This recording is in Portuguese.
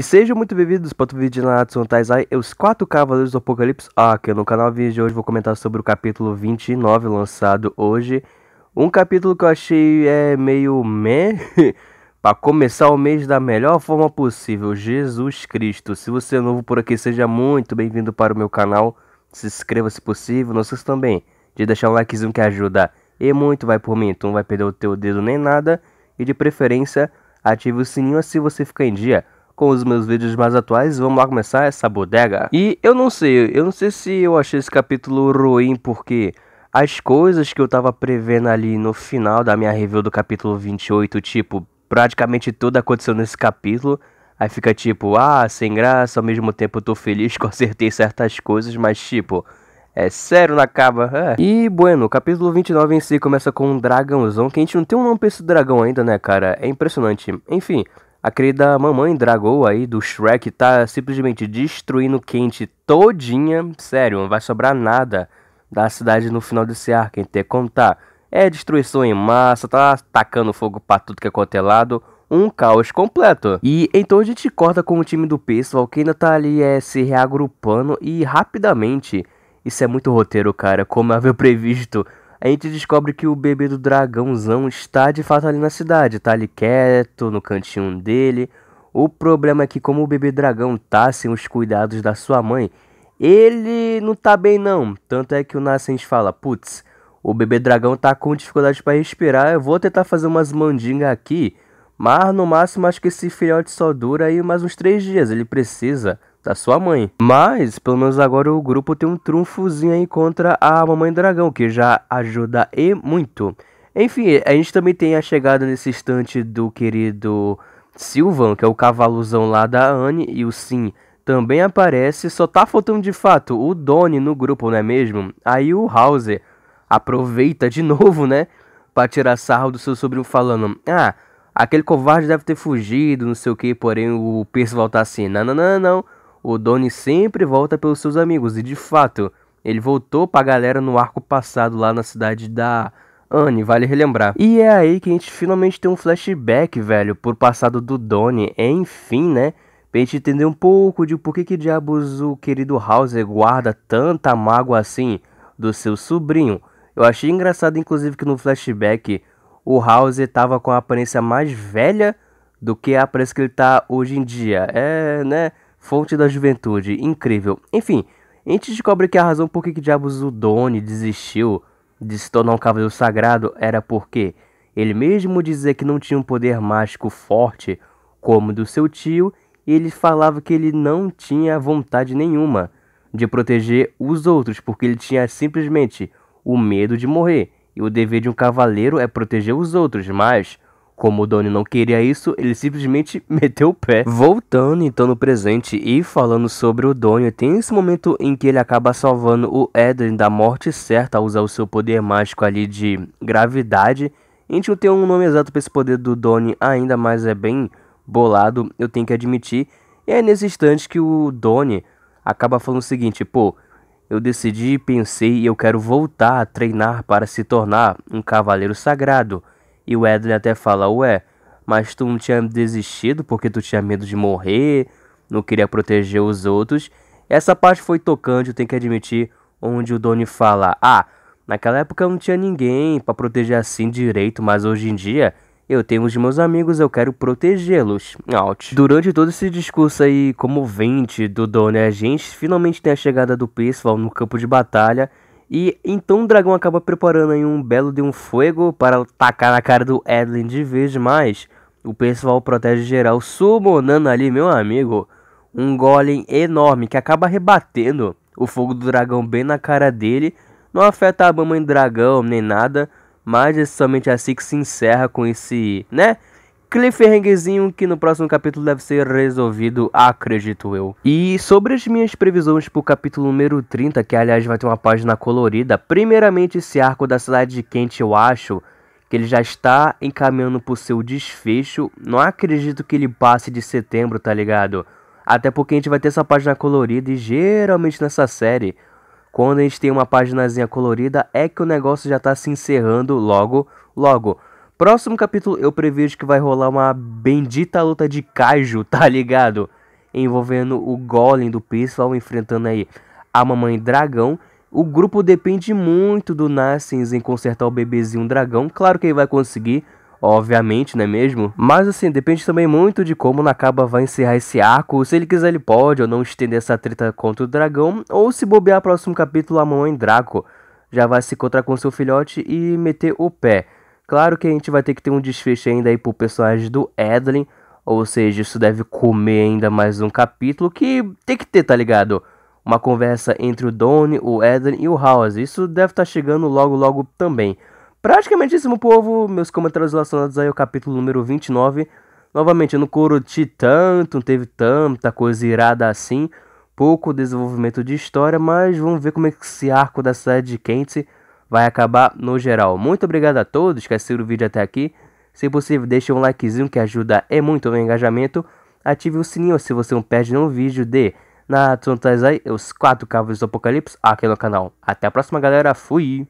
E sejam muito bem-vindos para outro vídeo de Natsu no Taizai, é os quatro Cavaleiros do Apocalipse ah, Aqui no canal vídeo de hoje vou comentar sobre o capítulo 29 lançado hoje Um capítulo que eu achei é, meio meh para começar o mês da melhor forma possível, Jesus Cristo Se você é novo por aqui, seja muito bem-vindo para o meu canal Se inscreva se possível, não se esqueça também de deixar um likezinho que ajuda E muito vai por mim, tu não vai perder o teu dedo nem nada E de preferência, ative o sininho assim você fica em dia com os meus vídeos mais atuais. Vamos lá começar essa bodega. E eu não sei, eu não sei se eu achei esse capítulo ruim porque as coisas que eu tava prevendo ali no final da minha review do capítulo 28, tipo, praticamente tudo aconteceu nesse capítulo. Aí fica tipo, ah, sem graça, ao mesmo tempo eu tô feliz que eu acertei certas coisas, mas tipo, é sério na caba. É. E, bueno, o capítulo 29 em si começa com um dragãozão, que a gente não tem um nome pra esse dragão ainda, né, cara? É impressionante. Enfim, a querida mamãe dragão aí do Shrek tá simplesmente destruindo Kent todinha. Sério, não vai sobrar nada da cidade no final desse ar, quem ter contar. É destruição em massa, tá atacando fogo pra tudo que é cotelado. É um caos completo. E então a gente corta com o time do pessoal que ainda tá ali é, se reagrupando e rapidamente. Isso é muito roteiro, cara, como havia previsto a gente descobre que o bebê do dragãozão está de fato ali na cidade, tá ali quieto, no cantinho dele. O problema é que como o bebê dragão tá sem os cuidados da sua mãe, ele não tá bem não. Tanto é que o Nascente fala, putz, o bebê dragão tá com dificuldade para respirar, eu vou tentar fazer umas mandingas aqui, mas no máximo acho que esse filhote só dura aí mais uns três dias, ele precisa da sua mãe. Mas, pelo menos agora o grupo tem um trunfozinho aí contra a Mamãe Dragão, que já ajuda e muito. Enfim, a gente também tem a chegada nesse instante do querido Silvan, que é o cavalozão lá da Anne, e o Sim também aparece, só tá faltando de fato o Donnie no grupo, não é mesmo? Aí o Hauser aproveita de novo, né, pra tirar sarro do seu sobrinho falando, ah, aquele covarde deve ter fugido, não sei o que, porém o Percival tá assim, não, não, não, não, o Donnie sempre volta pelos seus amigos, e de fato, ele voltou pra galera no arco passado lá na cidade da Anne, vale relembrar. E é aí que a gente finalmente tem um flashback, velho, por passado do Donnie, enfim, né? Pra gente entender um pouco de por que, que diabos o querido Hauser guarda tanta mágoa assim do seu sobrinho. Eu achei engraçado, inclusive, que no flashback o House tava com a aparência mais velha do que a aparência que ele tá hoje em dia. É, né? fonte da juventude, incrível. Enfim, a gente descobre que a razão por que, que diabos o Doni desistiu de se tornar um cavaleiro sagrado era porque ele mesmo dizia que não tinha um poder mágico forte como o do seu tio, e ele falava que ele não tinha vontade nenhuma de proteger os outros, porque ele tinha simplesmente o medo de morrer. E o dever de um cavaleiro é proteger os outros, mas como o Donnie não queria isso, ele simplesmente meteu o pé. Voltando então no presente e falando sobre o Donnie, tem esse momento em que ele acaba salvando o Eden da morte certa ao usar o seu poder mágico ali de gravidade. A gente não tem um nome exato para esse poder do Donnie ainda, mas é bem bolado, eu tenho que admitir. E é nesse instante que o Donnie acaba falando o seguinte, pô, eu decidi, pensei e eu quero voltar a treinar para se tornar um cavaleiro sagrado. E o Edley até fala: Ué, mas tu não tinha desistido porque tu tinha medo de morrer, não queria proteger os outros. Essa parte foi tocante, eu tenho que admitir, onde o Donnie fala: Ah, naquela época eu não tinha ninguém para proteger assim direito, mas hoje em dia eu tenho os meus amigos, eu quero protegê-los. Out. Durante todo esse discurso aí comovente do Donnie, a gente finalmente tem a chegada do Percival no campo de batalha e então o dragão acaba preparando aí um belo de um fogo para atacar na cara do Edlin de vez, mas o pessoal protege geral, summonando ali, meu amigo, um golem enorme que acaba rebatendo o fogo do dragão bem na cara dele. Não afeta a mamãe dragão nem nada, mas é somente assim que se encerra com esse, né? cliffhangerzinho que no próximo capítulo deve ser resolvido, acredito eu. E sobre as minhas previsões pro capítulo número 30, que aliás vai ter uma página colorida, primeiramente esse arco da cidade de Kent, eu acho que ele já está encaminhando pro seu desfecho. Não acredito que ele passe de setembro, tá ligado? Até porque a gente vai ter essa página colorida e geralmente nessa série, quando a gente tem uma paginazinha colorida, é que o negócio já tá se encerrando logo, logo. Próximo capítulo eu prevejo que vai rolar uma bendita luta de Kaiju, tá ligado? Envolvendo o Golem do pessoal enfrentando aí a mamãe dragão. O grupo depende muito do Nascens em consertar o bebezinho dragão. Claro que ele vai conseguir, obviamente, não é mesmo? Mas assim, depende também muito de como Nakaba vai encerrar esse arco. Se ele quiser, ele pode ou não estender essa treta contra o dragão. Ou se bobear, próximo capítulo, a mamãe Draco já vai se encontrar com seu filhote e meter o pé. Claro que a gente vai ter que ter um desfecho ainda aí pro personagem do Edlin, ou seja, isso deve comer ainda mais um capítulo que tem que ter, tá ligado? Uma conversa entre o Donnie, o Edlin e o House. Isso deve estar tá chegando logo logo também. Praticamentíssimo povo, meus comentários relacionados aí ao capítulo número 29. Novamente, eu não curti tanto, não teve tanta coisa irada assim. Pouco desenvolvimento de história, mas vamos ver como é que esse arco da cidade de Kent vai acabar no geral. Muito obrigado a todos que assistiram o vídeo até aqui. Se possível, deixe um likezinho que ajuda é muito o meu engajamento. Ative o sininho se você não perde nenhum vídeo de Natsuntazai, os quatro cavalos do apocalipse aqui no canal. Até a próxima galera, fui!